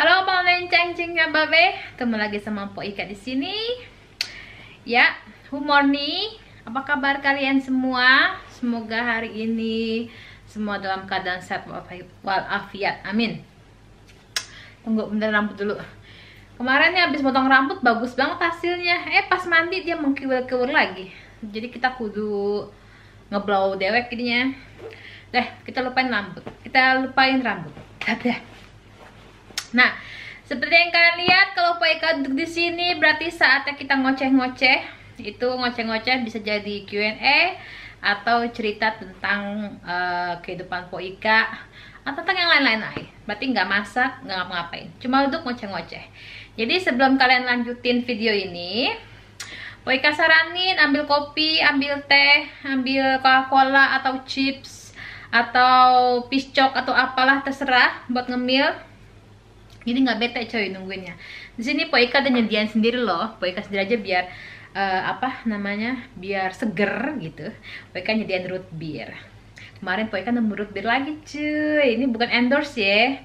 Halo pamen Ceng, ya babe, ketemu lagi sama Mpok Ika di sini. Ya, humor nih. Apa kabar kalian semua? Semoga hari ini semua dalam keadaan sehat walafiat. Amin. Tunggu bentar rambut dulu. Kemarin ya habis potong rambut bagus banget hasilnya. Eh pas mandi dia mengkiwil-kiwil lagi. Jadi kita kudu ngeblow dewek jadinya. Deh, kita lupain rambut. Kita lupain rambut. Dadah. Nah, seperti yang kalian lihat kalau Poika duduk di sini berarti saatnya kita ngoceh-ngoceh. Itu ngoceh-ngoceh bisa jadi Q&A atau cerita tentang uh, kehidupan Poika atau tentang yang lain-lain aja. Berarti nggak masak, nggak ngapa-ngapain. Cuma duduk ngoceh-ngoceh. Jadi sebelum kalian lanjutin video ini, Poika saranin ambil kopi, ambil teh, ambil Coca-Cola atau chips atau piscok atau apalah terserah buat ngemil jadi nggak bete coy nungguinnya di sini Poika dan nyediain sendiri loh Poika sendiri aja biar uh, apa namanya biar seger gitu Poika nyediain root beer kemarin Poika nemu root beer lagi cuy ini bukan endorse ya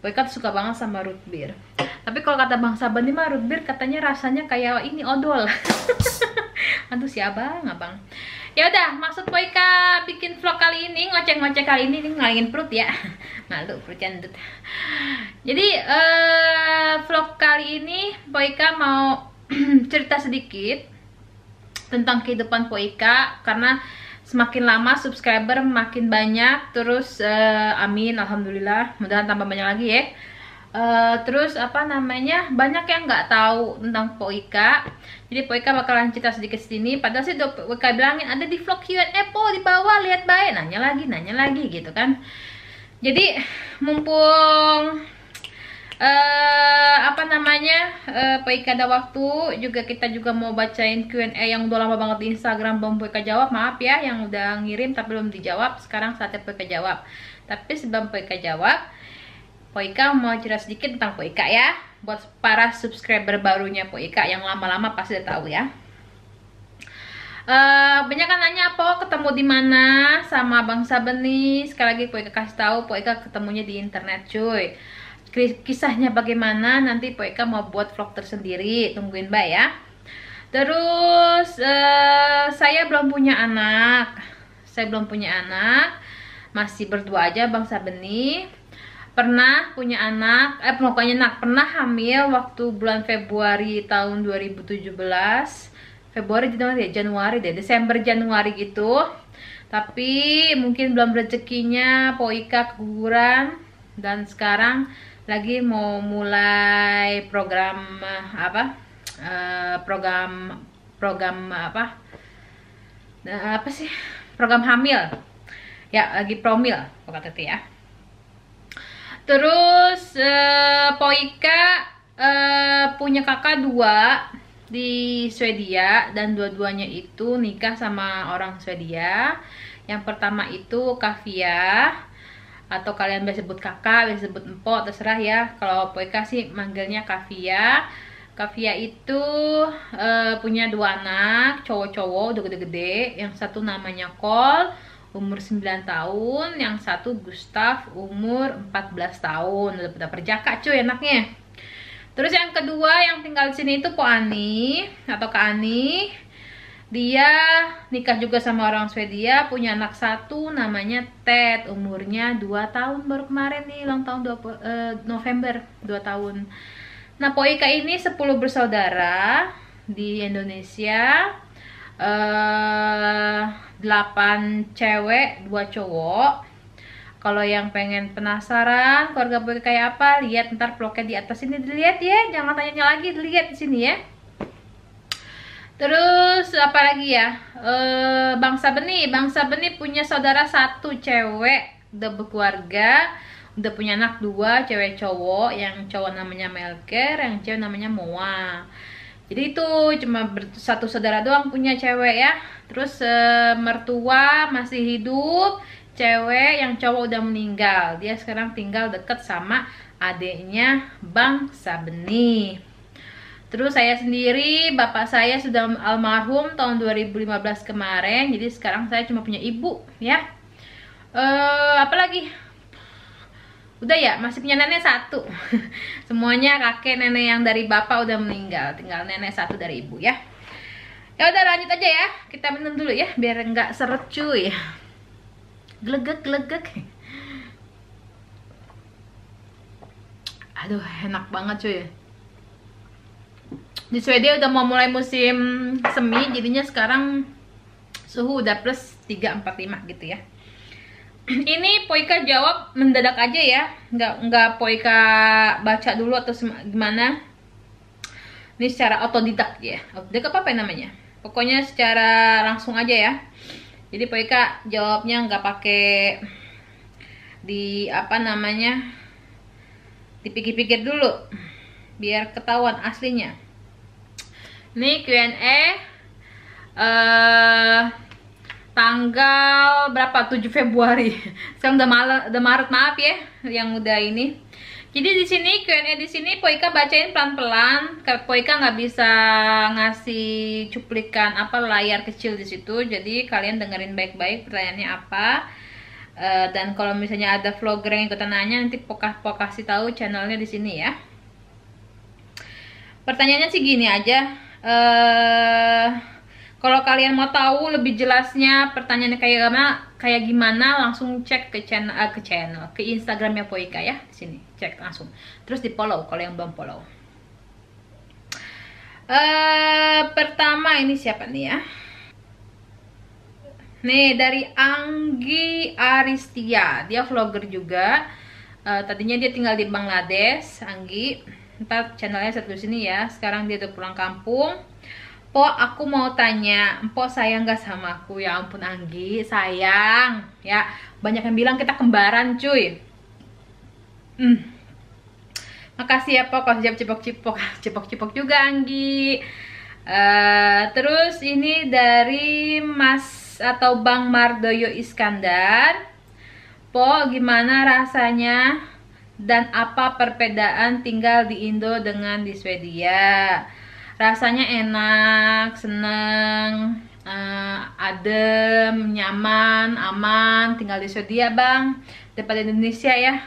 Poika tuh suka banget sama root beer tapi kalau kata Bang Saban ini mah root beer katanya rasanya kayak ini odol Antu si abang, abang. Ya udah, maksud Poika bikin vlog kali ini, ngoceh-ngoceh kali ini, ini ngalingin perut ya. Malu perut cendut Jadi eh vlog kali ini Poika mau cerita sedikit tentang kehidupan Poika karena semakin lama subscriber makin banyak terus uh, amin alhamdulillah mudah-mudahan tambah banyak lagi ya Uh, terus apa namanya banyak yang nggak tahu tentang Poika jadi Poika bakalan cerita sedikit sini padahal sih Poika bilangin ada di vlog Q&A eh, Po di bawah lihat baik nanya lagi nanya lagi gitu kan jadi mumpung uh, apa namanya uh, Poika ada waktu juga kita juga mau bacain Q&A yang udah lama banget di Instagram belum Poika jawab maaf ya yang udah ngirim tapi belum dijawab sekarang saatnya Poika jawab tapi sebelum Poika jawab Poika mau cerita sedikit tentang Poika ya. Buat para subscriber barunya Poika yang lama-lama pasti udah tahu ya. Uh, banyak kan nanya apa oh, ketemu di mana sama Bang Sabeni. Sekali lagi Poika kasih tahu Poika ketemunya di internet cuy. Kisahnya bagaimana nanti Poika mau buat vlog tersendiri. Tungguin Mbak ya. Terus uh, saya belum punya anak. Saya belum punya anak. Masih berdua aja Bang Sabeni pernah punya anak, eh pokoknya nak pernah hamil waktu bulan Februari tahun 2017 Februari ya Januari deh Desember Januari gitu tapi mungkin belum rezekinya Poika keguguran dan sekarang lagi mau mulai program apa eh, program program apa Nah apa sih program hamil ya lagi promil pokoknya kata ya terus uh, Poika uh, punya kakak dua di Swedia dan dua-duanya itu nikah sama orang Swedia yang pertama itu Kavia atau kalian bisa sebut kakak, bisa sebut empok, terserah ya kalau Poika sih manggilnya Kavia Kavia itu uh, punya dua anak, cowok-cowok udah gede-gede yang satu namanya Cole umur 9 tahun, yang satu Gustav umur 14 tahun. Udah pada perjaka cuy enaknya. Terus yang kedua yang tinggal di sini itu Po Ani atau Kak Ani. Dia nikah juga sama orang Swedia, punya anak satu namanya Ted, umurnya 2 tahun baru kemarin nih, ulang tahun 2, eh, November 2 tahun. Nah, Po Ika ini 10 bersaudara di Indonesia. Eh, 8 cewek, 2 cowok. Kalau yang pengen penasaran keluarga boy kayak apa, lihat ntar vlognya di atas ini dilihat ya. Jangan tanya lagi, dilihat di sini ya. Terus apa lagi ya? E, bangsa Beni, Bangsa Beni punya saudara satu cewek, udah berkeluarga, udah punya anak dua, cewek cowok, yang cowok namanya Melker, yang cewek namanya Moa jadi itu cuma satu saudara doang punya cewek ya terus e, mertua masih hidup cewek yang cowok udah meninggal dia sekarang tinggal deket sama adiknya Bang Sabeni terus saya sendiri bapak saya sudah almarhum tahun 2015 kemarin jadi sekarang saya cuma punya ibu ya e, eh, apalagi udah ya masih punya nenek satu semuanya kakek nenek yang dari bapak udah meninggal tinggal nenek satu dari ibu ya ya udah lanjut aja ya kita minum dulu ya biar nggak seret cuy glegek glegek aduh enak banget cuy di Swedia udah mau mulai musim semi jadinya sekarang suhu udah plus 3 345 gitu ya ini Poika jawab mendadak aja ya nggak nggak Poika baca dulu atau gimana ini secara otodidak ya otodidak apa apa ya namanya pokoknya secara langsung aja ya jadi Poika jawabnya nggak pakai di apa namanya dipikir-pikir dulu biar ketahuan aslinya ini Q&A uh, eh, tanggal berapa 7 Februari sekarang udah, mal udah Maret maaf ya yang udah ini jadi di sini Q&A di sini Poika bacain pelan-pelan Poika nggak bisa ngasih cuplikan apa layar kecil di situ jadi kalian dengerin baik-baik pertanyaannya apa uh, dan kalau misalnya ada vlogger yang ikutan nanya nanti pokah pokah kasih tahu channelnya di sini ya pertanyaannya sih gini aja uh, kalau kalian mau tahu lebih jelasnya pertanyaannya kayak gimana, kayak gimana langsung cek ke channel uh, ke channel ke Instagramnya Poika ya di sini cek langsung. Terus di follow kalau yang belum follow. Uh, pertama ini siapa nih ya? Nih dari Anggi Aristia, dia vlogger juga. Uh, tadinya dia tinggal di Bangladesh, Anggi. Ntar channelnya satu sini ya. Sekarang dia tuh pulang kampung Po, aku mau tanya, Po sayang gak sama aku? Ya ampun Anggi, sayang. Ya, banyak yang bilang kita kembaran cuy. Hmm. Makasih ya Po, kalau siap cipok-cipok. Cipok-cipok juga Anggi. Uh, terus ini dari Mas atau Bang Mardoyo Iskandar. Po, gimana rasanya dan apa perbedaan tinggal di Indo dengan di Swedia? rasanya enak seneng uh, adem nyaman aman tinggal di Swedia bang daripada Indonesia ya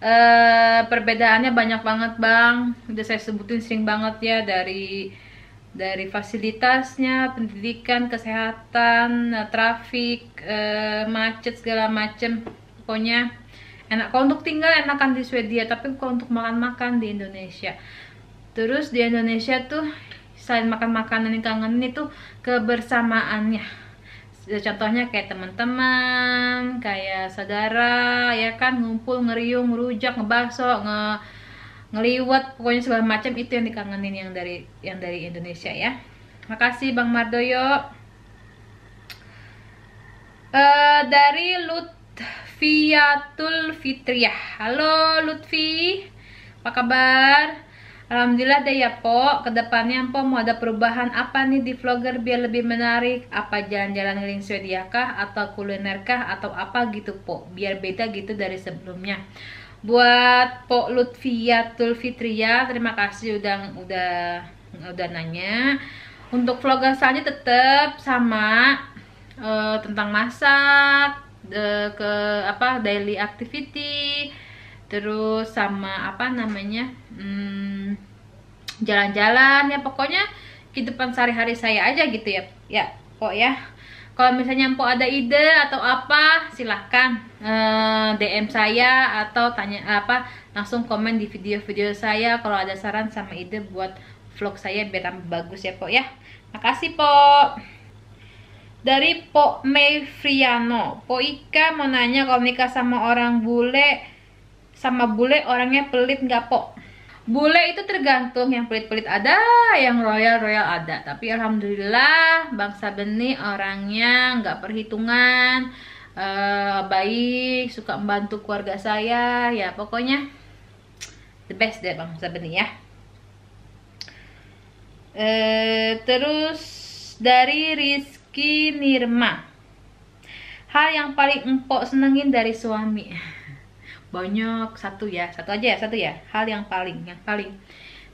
uh, perbedaannya banyak banget bang udah saya sebutin sering banget ya dari dari fasilitasnya pendidikan kesehatan eh, trafik uh, macet segala macem pokoknya enak kalau untuk tinggal enakan di Swedia tapi kalau untuk makan-makan di Indonesia terus di Indonesia tuh selain makan makanan yang kangen itu kebersamaannya ya, contohnya kayak teman-teman kayak saudara ya kan ngumpul ngeriung ngerujak ngebakso nge ngeliwat pokoknya segala macam itu yang dikangenin yang dari yang dari Indonesia ya makasih Bang Mardoyo uh, dari Lutfiatul Fitriah halo Lutfi apa kabar Alhamdulillah deh ya Po, kedepannya Po mau ada perubahan apa nih di vlogger biar lebih menarik? Apa jalan-jalan keliling Swedia kah? Atau kuliner kah? Atau apa gitu Po? Biar beda gitu dari sebelumnya Buat Po Lutfia Tulfitria, terima kasih udah udah udah nanya Untuk vlogger selanjutnya tetap sama e, Tentang masak e, ke apa daily activity terus sama apa namanya hmm, jalan-jalan hmm, ya pokoknya kehidupan sehari-hari saya aja gitu ya ya kok ya kalau misalnya Mpok ada ide atau apa silahkan eh, DM saya atau tanya apa langsung komen di video-video saya kalau ada saran sama ide buat vlog saya biar bagus ya Pok ya makasih Pok dari Pok Mei Friano Pok Ika mau nanya kalau nikah sama orang bule sama bule orangnya pelit nggak pok bule itu tergantung yang pelit-pelit ada yang royal-royal ada tapi alhamdulillah bangsa Sabeni orangnya nggak perhitungan uh, baik suka membantu keluarga saya ya pokoknya the best deh bangsa Sabeni ya uh, terus dari Rizky Nirma hal yang paling empok senengin dari suami banyak satu ya satu aja ya satu ya hal yang paling yang paling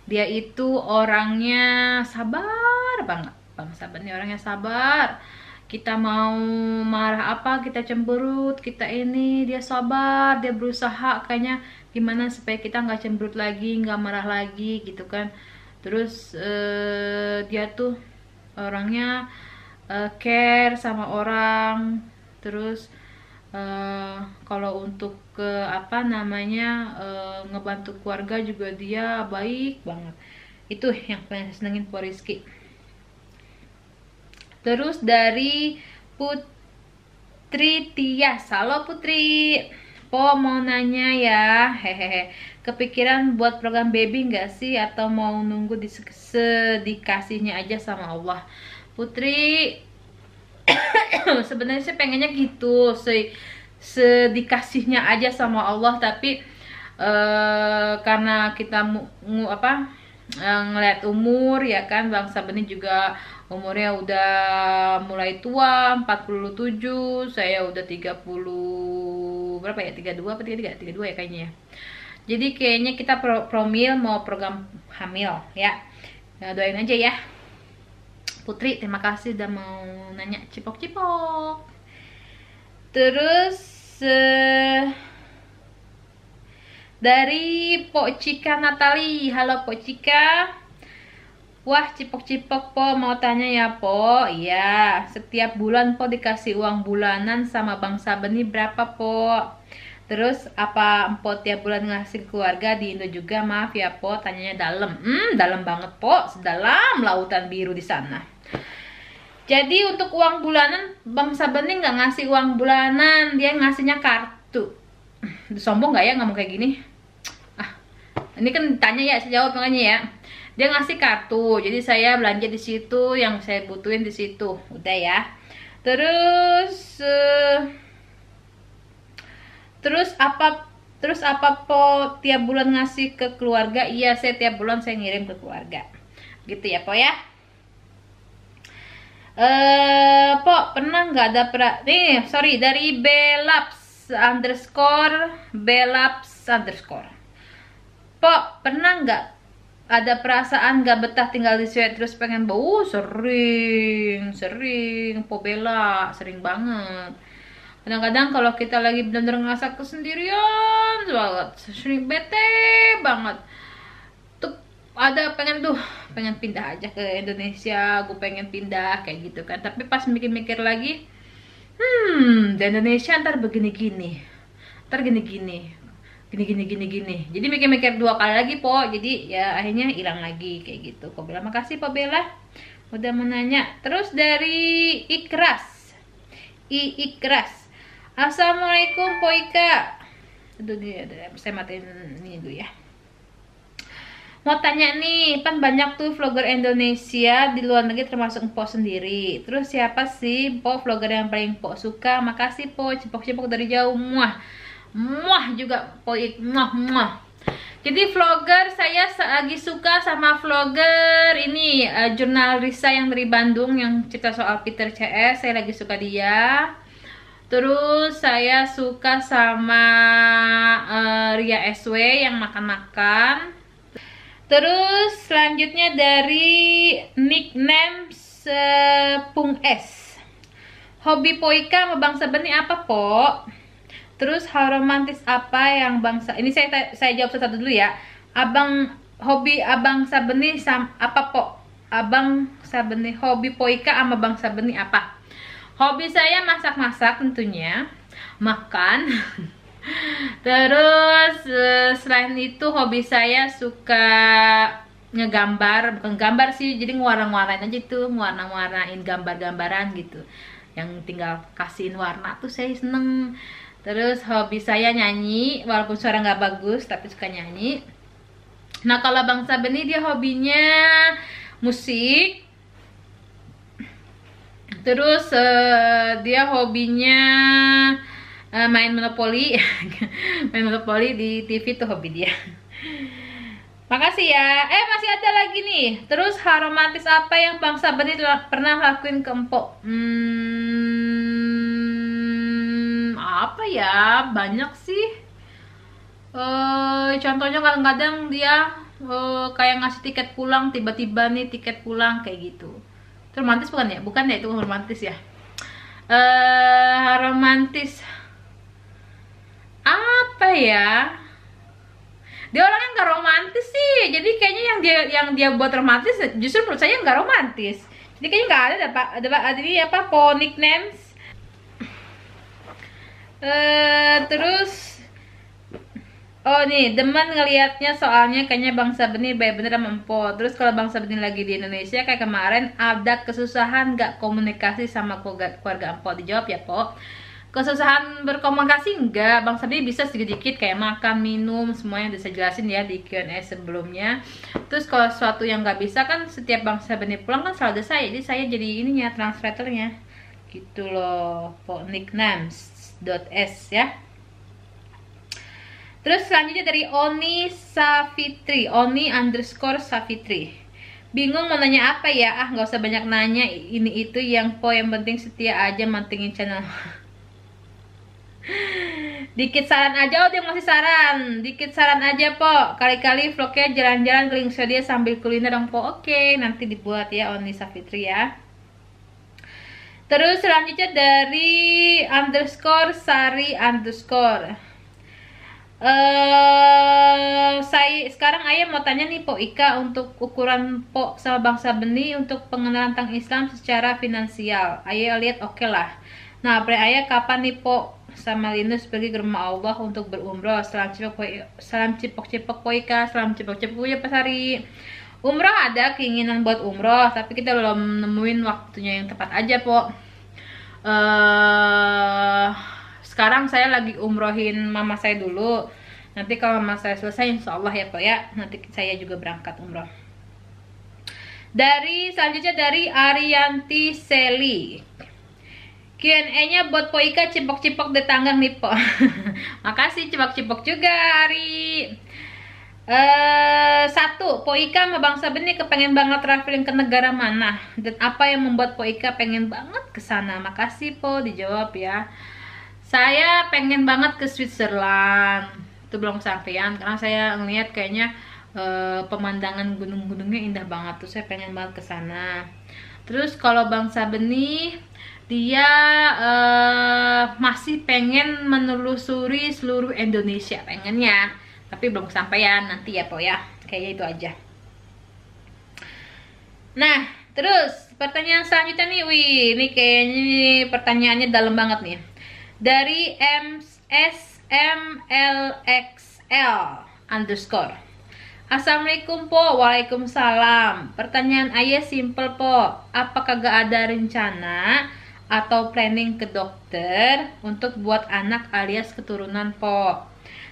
dia itu orangnya sabar banget bang sabar nih orangnya sabar kita mau marah apa kita cemberut kita ini dia sabar dia berusaha kayaknya gimana supaya kita nggak cemberut lagi nggak marah lagi gitu kan terus uh, dia tuh orangnya uh, care sama orang terus Eh, kalau untuk ke apa namanya uh, ngebantu keluarga juga dia baik banget itu yang pengen saya senengin Pak Rizky terus dari Putri Tia, halo Putri Po mau nanya ya hehehe kepikiran buat program baby nggak sih atau mau nunggu di dikasihnya aja sama Allah Putri sebenarnya sih pengennya gitu se sedikasihnya aja sama Allah tapi uh, karena kita mu, apa eh, ngeliat umur ya kan bang benih juga umurnya udah mulai tua 47 saya udah 30 berapa ya 32 apa 33 32 ya kayaknya ya jadi kayaknya kita pro promil mau program hamil ya nah, doain aja ya Putri terima kasih udah mau nanya cipok-cipok terus uh, dari Pocika Natali halo Pocika wah cipok-cipok po mau tanya ya po iya setiap bulan po dikasih uang bulanan sama bangsa benih berapa po Terus apa Empo tiap bulan ngasih keluarga di Indo juga? Maaf ya Po, tanyanya dalam. Hmm, dalam banget Po, sedalam lautan biru di sana. Jadi untuk uang bulanan Bang Sabeni nggak ngasih uang bulanan, dia ngasihnya kartu. Sombong nggak ya ngomong kayak gini? Ah, ini kan tanya ya, saya jawab makanya ya. Dia ngasih kartu, jadi saya belanja di situ yang saya butuhin di situ. Udah ya. Terus uh, terus apa terus apa po tiap bulan ngasih ke keluarga iya saya tiap bulan saya ngirim ke keluarga gitu ya po ya eh po pernah nggak ada pra nih sorry dari belaps underscore belaps underscore po pernah nggak ada perasaan nggak betah tinggal di Swedia terus pengen bau sering sering po bela sering banget kadang-kadang kalau kita lagi benar-benar ngerasa kesendirian banget sering bete banget tuh ada pengen tuh pengen pindah aja ke Indonesia gue pengen pindah kayak gitu kan tapi pas mikir-mikir lagi hmm di Indonesia ntar begini-gini ntar gini-gini gini gini gini gini jadi mikir-mikir dua kali lagi po jadi ya akhirnya hilang lagi kayak gitu kok bilang makasih po Bella udah menanya terus dari Ikras I Ikras Assalamualaikum Poika. Aduh, ini ada saya matiin ini dulu ya. Mau tanya nih, kan banyak tuh vlogger Indonesia di luar negeri termasuk Po sendiri. Terus siapa sih Po vlogger yang paling Po suka? Makasih Po, cepok-cepok dari jauh. Muah. Muah juga Poik. Muah, muah. Jadi vlogger saya lagi suka sama vlogger ini uh, eh, jurnal Risa yang dari Bandung yang cerita soal Peter CS. Saya lagi suka dia. Terus saya suka sama uh, Ria SW yang makan-makan. Terus selanjutnya dari nickname Sepung S. Hobi Poika sama Bangsa benih apa, Po? Terus hal romantis apa yang Bangsa Ini saya saya jawab satu dulu ya. Abang hobi Abang Sabeni sama apa, Po? Abang Sabeni hobi Poika sama Bangsa benih apa? hobi saya masak-masak tentunya makan terus eh, selain itu hobi saya suka ngegambar bukan gambar sih jadi ngewarna-warnain aja itu, ngewarna-warnain gambar-gambaran gitu yang tinggal kasihin warna tuh saya seneng terus hobi saya nyanyi walaupun suara nggak bagus tapi suka nyanyi nah kalau Bang Sabeni dia hobinya musik terus uh, dia hobinya uh, main monopoli main monopoli di TV tuh hobi dia Makasih ya. Eh masih ada lagi nih. Terus hal apa yang Bang Sabeni pernah lakuin ke Empok? Hmm, apa ya? Banyak sih. Eh contohnya kadang-kadang dia uh, kayak ngasih tiket pulang tiba-tiba nih tiket pulang kayak gitu itu romantis bukan ya bukan ya itu romantis ya eh uh, romantis apa ya dia orangnya nggak romantis sih jadi kayaknya yang dia yang dia buat romantis justru menurut saya nggak romantis jadi kayaknya nggak ada dapat ada ada ini apa po nicknames eh uh, terus Oh nih, demen ngelihatnya soalnya kayaknya Bangsa Benih bener-bener mampu. Terus kalau Bangsa Benih lagi di Indonesia kayak kemarin ada kesusahan gak komunikasi sama keluarga, keluarga Empo. Dijawab ya, Po. Kesusahan berkomunikasi enggak, Bangsa Benih bisa sedikit-sedikit kayak makan, minum, semuanya bisa jelasin ya di Q&A sebelumnya. Terus kalau sesuatu yang gak bisa kan setiap Bangsa Benih pulang kan selalu ada saya. Jadi saya jadi ininya, translatornya. Gitu loh, Po s ya. Terus selanjutnya dari Oni Safitri, Oni underscore Safitri. Bingung mau nanya apa ya? Ah, nggak usah banyak nanya ini itu yang po yang penting setia aja mantingin channel. Dikit saran aja, oh dia masih saran. Dikit saran aja, Po. Kali-kali vlognya jalan-jalan keliling dia sambil kuliner dong, Po. Oke, nanti dibuat ya Oni Safitri ya. Terus selanjutnya dari underscore Sari underscore uh, saya sekarang ayah mau tanya nih Po Ika untuk ukuran Po sama bangsa benih untuk pengenalan tentang Islam secara finansial. Ayah lihat oke okay lah. Nah, pre ayah kapan nih Po sama Linus pergi ke rumah Allah untuk berumroh. Salam cipok salam cipok cipok Po Ika, salam cipok cipok ya Pasari. Umroh ada keinginan buat umroh, tapi kita belum nemuin waktunya yang tepat aja, Po. Eh sekarang saya lagi umrohin mama saya dulu nanti kalau mama saya selesai insyaallah ya pak ya nanti saya juga berangkat umroh dari selanjutnya dari Arianti Seli Q&A nya buat Poika cipok-cipok di tanggang nih po Makasih cipok-cipok juga Ari Uh, satu, Poika sama Bang ini kepengen banget traveling ke negara mana dan apa yang membuat Poika pengen banget ke sana? Makasih Po dijawab ya saya pengen banget ke Switzerland itu belum kesampaian karena saya ngeliat kayaknya e, pemandangan gunung-gunungnya indah banget tuh saya pengen banget ke sana terus kalau bangsa benih dia e, masih pengen menelusuri seluruh Indonesia pengennya tapi belum kesampaian nanti ya po ya kayaknya itu aja nah terus pertanyaan selanjutnya nih wih ini kayaknya pertanyaannya dalam banget nih dari M S M L X L underscore. Assalamualaikum po, waalaikumsalam. Pertanyaan ayah simple po, apakah gak ada rencana atau planning ke dokter untuk buat anak alias keturunan po?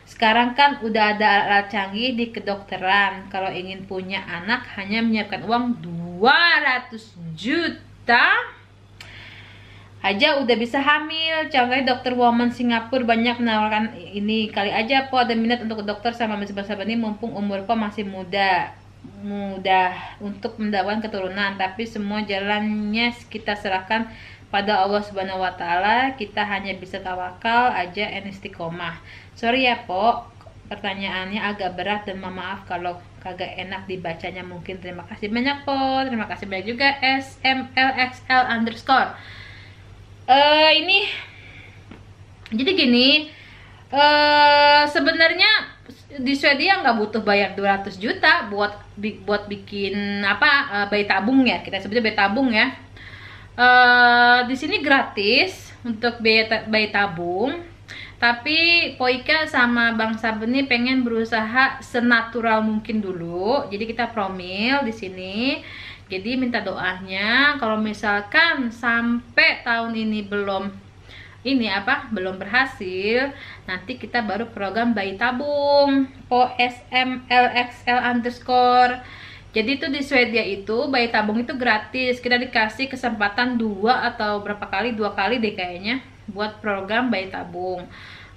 Sekarang kan udah ada alat canggih di kedokteran. Kalau ingin punya anak hanya menyiapkan uang 200 juta aja udah bisa hamil contohnya dokter woman Singapura banyak menawarkan ini kali aja po ada minat untuk dokter sama mesin bahasa ini mumpung umur po masih muda mudah untuk mendapatkan keturunan tapi semua jalannya kita serahkan pada Allah Subhanahu wa taala kita hanya bisa tawakal aja and istiqomah sorry ya po pertanyaannya agak berat dan maaf kalau kagak enak dibacanya mungkin terima kasih banyak po terima kasih banyak juga smlxl underscore uh, ini jadi gini uh, sebenarnya di Swedia nggak butuh bayar 200 juta buat buat bikin apa uh, bayi tabung ya kita sebutnya bayi tabung ya uh, di sini gratis untuk bayi, bayi tabung tapi Poika sama Bang Sabeni pengen berusaha senatural mungkin dulu jadi kita promil di sini jadi minta doanya kalau misalkan sampai tahun ini belum ini apa belum berhasil nanti kita baru program bayi tabung po smlxl underscore jadi itu di Swedia itu bayi tabung itu gratis kita dikasih kesempatan dua atau berapa kali dua kali deh kayaknya buat program bayi tabung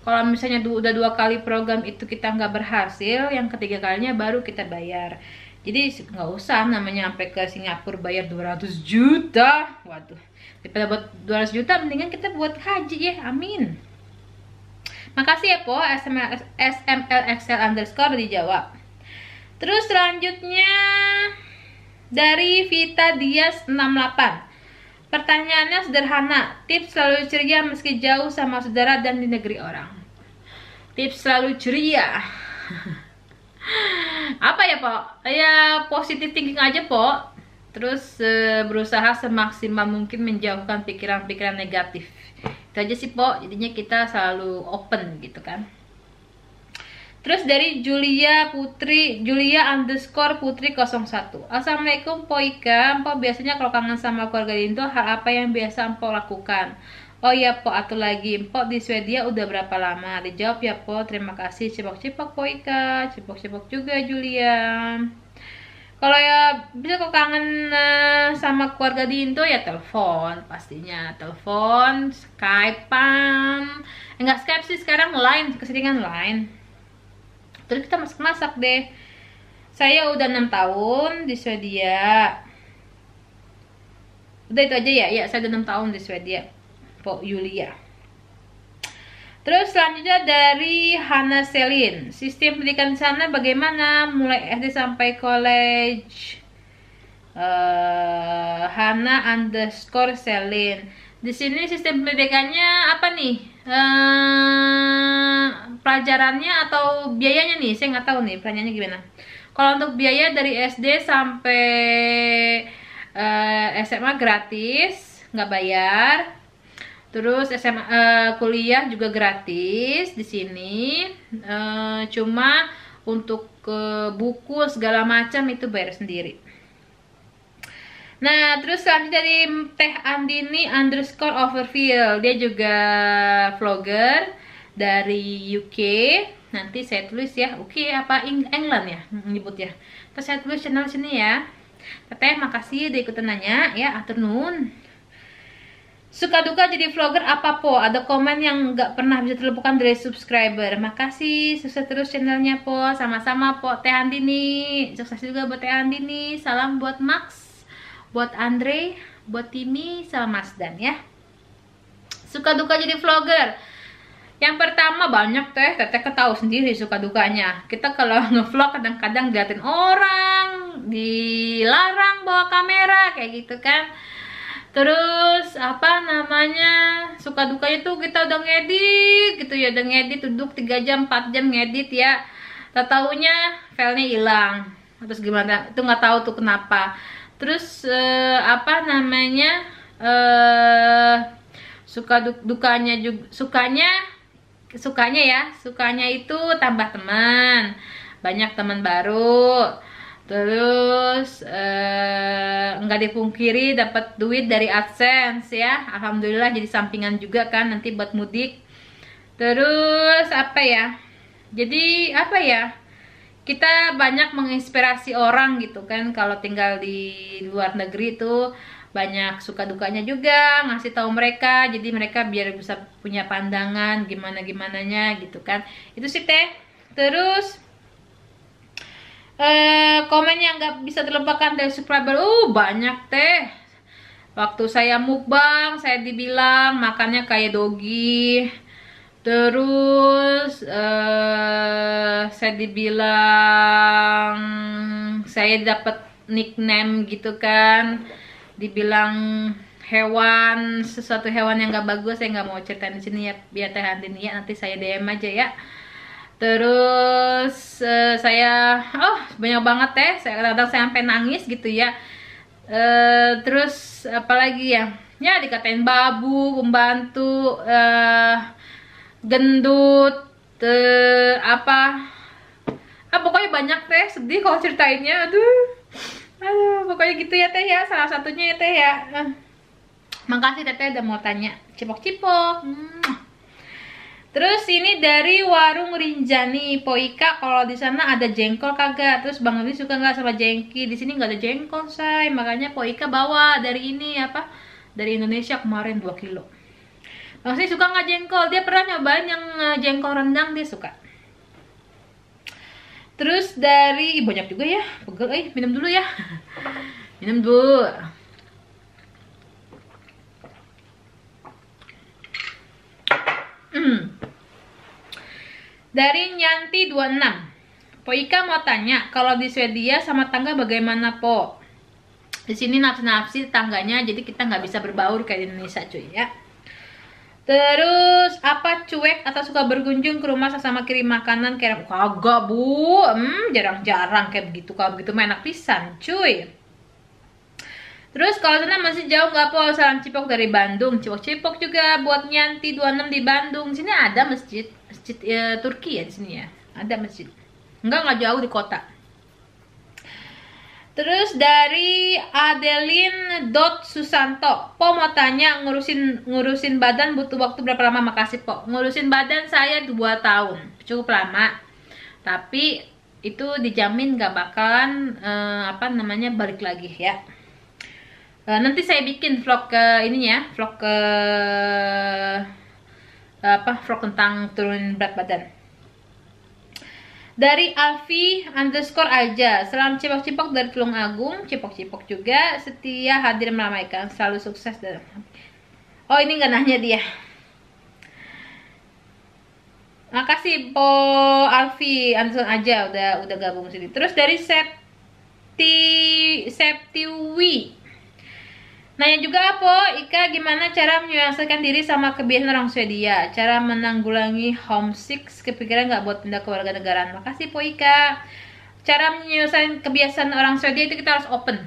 kalau misalnya udah dua kali program itu kita nggak berhasil yang ketiga kalinya baru kita bayar jadi nggak usah namanya sampai ke Singapura bayar 200 juta waduh daripada buat 200 juta mendingan kita buat haji ya amin makasih ya po SML, SMLXL underscore dijawab terus selanjutnya dari Vita Dias 68 Pertanyaannya sederhana, tips selalu ceria meski jauh sama saudara dan di negeri orang. Tips selalu ceria apa ya pok ya positif thinking aja pok terus uh, berusaha semaksimal mungkin menjauhkan pikiran-pikiran negatif itu aja sih pok jadinya kita selalu open gitu kan Terus dari Julia Putri, Julia underscore Putri 01. Assalamualaikum Poika, Po biasanya kalau kangen sama keluarga itu hal apa yang biasa Po lakukan? Oh iya po, atau lagi. Po di Swedia udah berapa lama? Dijawab ya po, terima kasih. Cipok-cipok po Ika, cipok-cipok juga Julia. Kalau ya bisa kok kangen eh, sama keluarga di Indo ya telepon pastinya. Telepon, Skype-an. Enggak eh, Skype sih sekarang line, keseringan line. Terus kita masak-masak deh. Saya udah enam tahun di Swedia. Udah itu aja ya. Ya, saya udah enam tahun di Swedia. Po Yulia. Terus selanjutnya dari Hana Selin. Sistem pendidikan di sana bagaimana? Mulai SD sampai college. Uh, Hana underscore Selin. Di sini sistem pendidikannya apa nih? Uh, pelajarannya atau biayanya nih? Saya nggak tahu nih pelajarannya gimana. Kalau untuk biaya dari SD sampai uh, eh, SMA gratis, nggak bayar Terus SMA uh, eh, kuliah juga gratis di sini. Uh, cuma untuk ke eh, buku segala macam itu bayar sendiri. Nah, terus selanjutnya dari Teh Andini underscore overfield. Dia juga vlogger dari UK. Nanti saya tulis ya, UK apa England ya hmm, ya. Terus saya tulis channel sini ya. Teteh, makasih udah ikutan nanya ya. Afternoon. Suka duka jadi vlogger apa po? Ada komen yang nggak pernah bisa terlupakan dari subscriber. Makasih, sukses terus channelnya po. Sama-sama po Teh Andini. Sukses juga buat Teh Andini. Salam buat Max, buat Andre, buat Timmy, salam Mas Dan ya. Suka duka jadi vlogger. Yang pertama banyak teh, teteh ketahui kan sendiri suka dukanya. Kita kalau ngevlog kadang-kadang diliatin orang, dilarang bawa kamera kayak gitu kan terus apa namanya suka duka itu kita udah ngedit gitu ya udah ngedit duduk 3 jam 4 jam ngedit ya tak taunya filenya hilang terus gimana itu nggak tahu tuh kenapa terus eh, apa namanya eh, suka du dukanya juga sukanya sukanya ya sukanya itu tambah teman banyak teman baru Terus eh, nggak uh, dipungkiri dapat duit dari AdSense ya. Alhamdulillah jadi sampingan juga kan nanti buat mudik. Terus apa ya? Jadi apa ya? Kita banyak menginspirasi orang gitu kan kalau tinggal di luar negeri tuh banyak suka dukanya juga ngasih tahu mereka jadi mereka biar bisa punya pandangan gimana gimananya gitu kan itu sih teh terus eh, komen yang nggak bisa dilupakan dari subscriber uh banyak teh waktu saya mukbang saya dibilang makannya kayak dogi terus eh, saya dibilang saya dapat nickname gitu kan dibilang hewan sesuatu hewan yang gak bagus saya nggak mau ceritain di sini ya biar teh nanti ya nanti saya DM aja ya Terus uh, saya oh banyak banget teh. Ya. Saya kadang-kadang saya sampai nangis gitu ya. Uh, terus apalagi ya? Ya dikatain babu, pembantu, uh, gendut, uh, apa? Ah pokoknya banyak teh sedih kalau ceritainnya. Aduh. Aduh, pokoknya gitu ya teh ya. Salah satunya ya teh ya. Uh. Makasih teteh udah mau tanya. Cipok-cipok. Terus ini dari warung Rinjani Poika kalau di sana ada jengkol kagak? Terus Bang Abi suka nggak sama jengki? Di sini nggak ada jengkol say, makanya Poika bawa dari ini apa? Dari Indonesia kemarin 2 kilo. Bang Abi suka nggak jengkol? Dia pernah nyobain yang eh, jengkol rendang dia suka. Terus dari banyak juga ya, pegel. Eh minum dulu ya. Minum dulu. Dari Nyanti 26. Po Ika mau tanya, kalau di Swedia sama tangga bagaimana Po? Di sini nafsi-nafsi tangganya, jadi kita nggak bisa berbaur kayak di Indonesia cuy ya. Terus apa cuek atau suka berkunjung ke rumah sesama kirim makanan kayak kagak bu, hmm, jarang-jarang kayak begitu kalau begitu main enak pisan cuy. Terus kalau sana masih jauh nggak po salam cipok dari Bandung, cipok cipok juga buat nyanti 26 di Bandung. Sini ada masjid masjid ya, Turki ya di sini ya ada masjid enggak nggak jauh di kota Terus dari Adeline Dot Susanto, Po mau tanya ngurusin ngurusin badan butuh waktu berapa lama? Makasih Po. Ngurusin badan saya 2 tahun, cukup lama. Tapi itu dijamin gak bakalan uh, apa namanya balik lagi ya. Uh, nanti saya bikin vlog ke ininya, vlog ke apa vlog tentang turun berat badan dari Alfi underscore aja salam cipok-cipok dari Tulung Agung cipok-cipok juga setia hadir meramaikan selalu sukses dan oh ini nggak nanya dia makasih Po Alfi underscore aja udah udah gabung sini terus dari Septi Septiwi Nanya juga apa, Ika gimana cara menyelesaikan diri sama kebiasaan orang Swedia? Cara menanggulangi homesick, kepikiran nggak buat pindah ke warga negara? Makasih po Ika. Cara menyelesaikan kebiasaan orang Swedia itu kita harus open,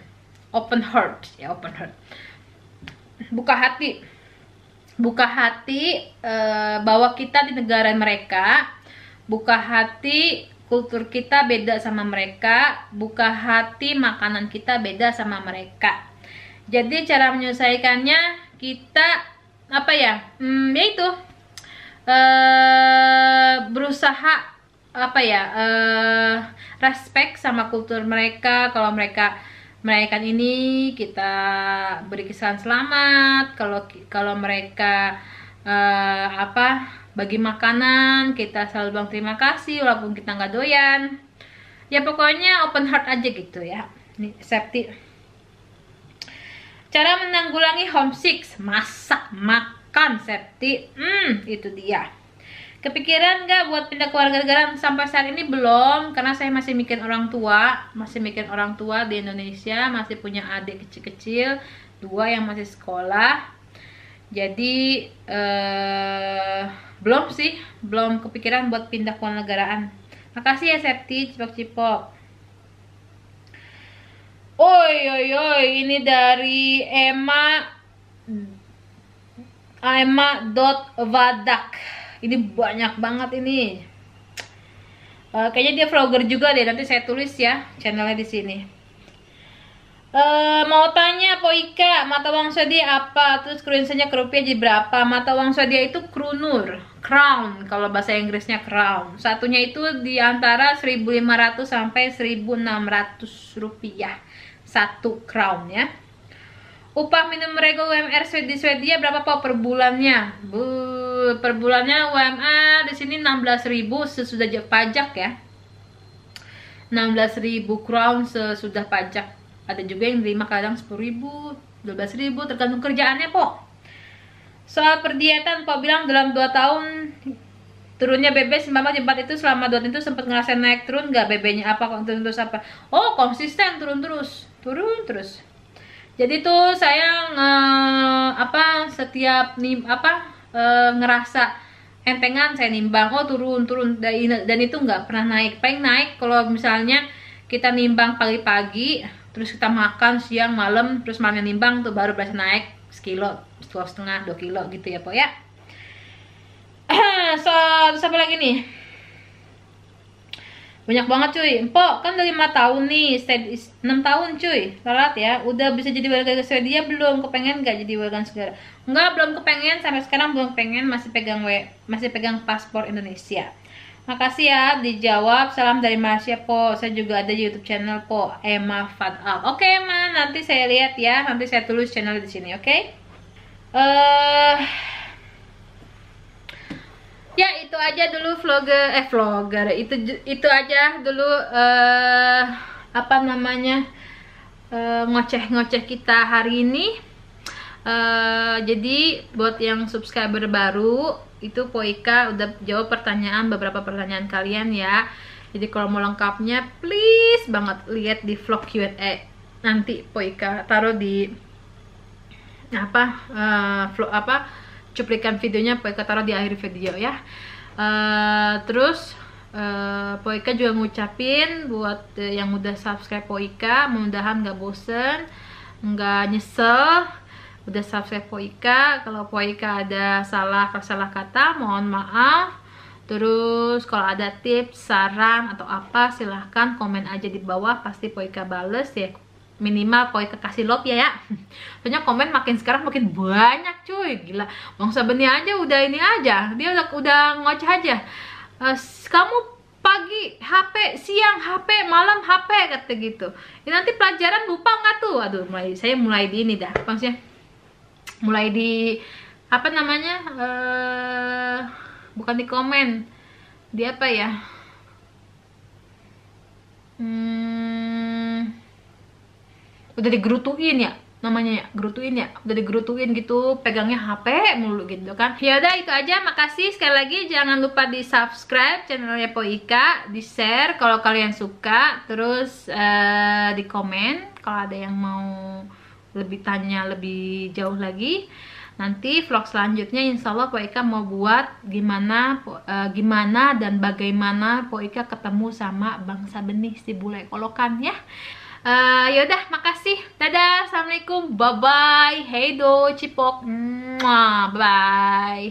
open heart ya open heart. Buka hati, buka hati e, eh, bahwa kita di negara mereka, buka hati kultur kita beda sama mereka, buka hati makanan kita beda sama mereka jadi cara menyelesaikannya kita apa ya hmm, yaitu uh, eh, berusaha apa ya uh, respect sama kultur mereka kalau mereka merayakan ini kita beri kesan selamat kalau kalau mereka uh, apa bagi makanan kita selalu bilang terima kasih walaupun kita nggak doyan ya pokoknya open heart aja gitu ya ini safety Cara menanggulangi homesick, masak, makan, safety, hmm, itu dia. Kepikiran nggak buat pindah ke warga negara sampai saat ini belum karena saya masih mikir orang tua, masih mikir orang tua di Indonesia, masih punya adik kecil-kecil, dua yang masih sekolah. Jadi eh, belum sih, belum kepikiran buat pindah ke negaraan. Makasih ya Septi, cipok-cipok. Oi, oi, oi, ini dari Emma Emma dot Vadak. Ini banyak banget ini. Uh, kayaknya dia vlogger juga deh. Nanti saya tulis ya channelnya di sini. Uh, mau tanya Po Ika, mata uang Swedia apa? Terus currency ke rupiah jadi berapa? Mata uang Swedia itu krunur, crown kalau bahasa Inggrisnya crown. Satunya itu di antara 1.500 sampai 1.600 rupiah satu crown ya upah minimum rego UMR di Swedia berapa po per bulannya Bu, per bulannya UMR di sini 16.000 sesudah pajak ya 16.000 crown sesudah pajak ada juga yang terima kadang 10.000 12.000 tergantung kerjaannya po soal perdietan po bilang dalam 2 tahun turunnya BB sembama jembat itu selama dua tahun itu sempat ngerasain naik turun nggak BB-nya apa turun terus apa oh konsisten turun terus turun terus jadi tuh saya nge, apa setiap nim apa e, ngerasa entengan saya nimbang oh turun turun dan itu nggak pernah naik paling naik kalau misalnya kita nimbang pagi-pagi terus kita makan siang malam terus malamnya nimbang tuh baru berasa naik sekilo setengah dua kilo gitu ya po ya so satu apa lagi nih banyak banget cuy. Empok kan udah lima tahun nih, stay 6 tahun cuy. Lalat ya, udah bisa jadi warga Swedia belum? Kepengen gak jadi warga negara? Enggak, belum kepengen. Sampai sekarang belum pengen, masih pegang we, masih pegang paspor Indonesia. Makasih ya dijawab. Salam dari Malaysia po. Saya juga ada YouTube channel po Emma Fat Up. Oke, okay, Ma, nanti saya lihat ya. Nanti saya tulis channel di sini, oke? Okay? Eh uh, ya itu aja dulu vlogger eh vlogger itu itu aja dulu uh, apa namanya eh, ngoceh-ngoceh uh, kita hari ini uh, jadi buat yang subscriber baru itu Poika udah jawab pertanyaan beberapa pertanyaan kalian ya jadi kalau mau lengkapnya please banget lihat di vlog Q&A nanti Poika taruh di apa uh, vlog apa cuplikan videonya Poika taruh di akhir video ya uh, terus uh, Poika juga ngucapin buat uh, yang udah subscribe Poika mudah-mudahan nggak bosen nggak nyesel udah subscribe Poika kalau Poika ada salah salah kata mohon maaf terus kalau ada tips saran atau apa silahkan komen aja di bawah pasti Poika bales ya minimal koi kekasih lot ya ya soalnya komen makin sekarang makin banyak cuy gila bang Sabeni aja udah ini aja dia udah udah ngoceh aja uh, kamu pagi HP siang HP malam HP kata gitu ya, nanti pelajaran lupa nggak tuh aduh mulai saya mulai di ini dah maksudnya mulai di apa namanya uh, bukan di komen di apa ya hmm, udah digerutuin ya namanya ya, gerutuin ya udah digerutuin gitu pegangnya HP mulu gitu kan ya udah itu aja makasih sekali lagi jangan lupa di subscribe channelnya Poika di share kalau kalian suka terus uh, eh, di komen kalau ada yang mau lebih tanya lebih jauh lagi nanti vlog selanjutnya insyaallah Poika mau buat gimana uh, gimana dan bagaimana Poika ketemu sama bangsa benih si bule kolokan ya uh, eh, yaudah makasih dadah assalamualaikum bye bye hey do, cipok bye bye